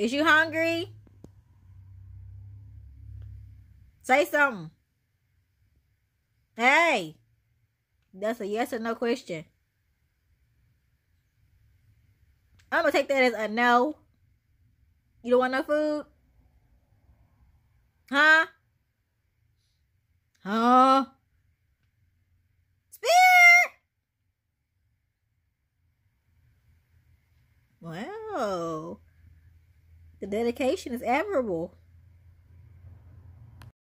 Is you hungry? Say something. Hey. That's a yes or no question. I'm going to take that as a no. You don't want no food? Huh? Huh? Spear! Wow. The dedication is admirable.